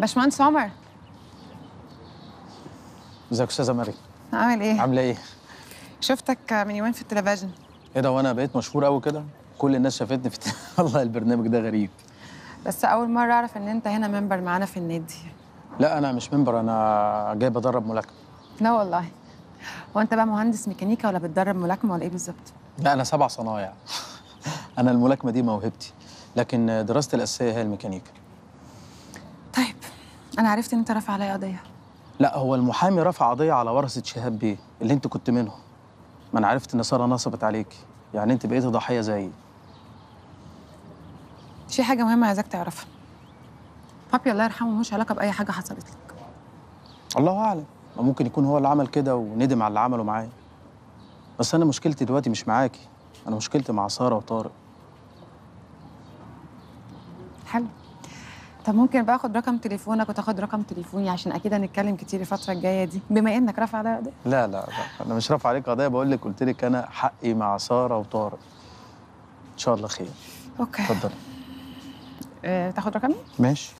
باشمهندس عمر ازيك يا استاذه مريم عامل ايه عامله ايه شفتك من يومين في التلفزيون ايه ده وانا بقيت مشهور قوي كده كل الناس شافتني في والله البرنامج ده غريب بس اول مره اعرف ان انت هنا منبر معانا في النادي لا انا مش منبر انا جاي بدرب ملاكمه لا والله هو انت بقى مهندس ميكانيكا ولا بتدرب ملاكمه ولا ايه بالظبط لا انا سبع صنايع انا الملاكمه دي موهبتي لكن دراستي الاساسيه هي الميكانيكا انا عرفت ان انت رافع عليا قضيه لا هو المحامي رفع قضيه على ورثه شهاب بيه اللي انت كنت منهم ما انا عرفت ان ساره نصبت عليكي يعني انت بقيتي ضحيه زيي في حاجه مهمه عايزاك تعرفها بابي الله يرحمه مش علاقه باي حاجه حصلت لك الله اعلم ممكن يكون هو اللي عمل كده وندم على اللي عمله معايا بس انا مشكلتي دلوقتي مش معاكي انا مشكلتي مع ساره وطارق حلو طب ممكن بقى اخد رقم تليفونك وتاخد رقم تليفوني عشان اكيد هنتكلم كتير الفتره الجايه دي بما انك رافع عليا قضيه لا لا انا مش رافع عليك قضيه بقول لك قلت لك انا حقي مع ساره وطارق ان شاء الله خير اوكي اتفضلي أه تاخد رقمي ماشي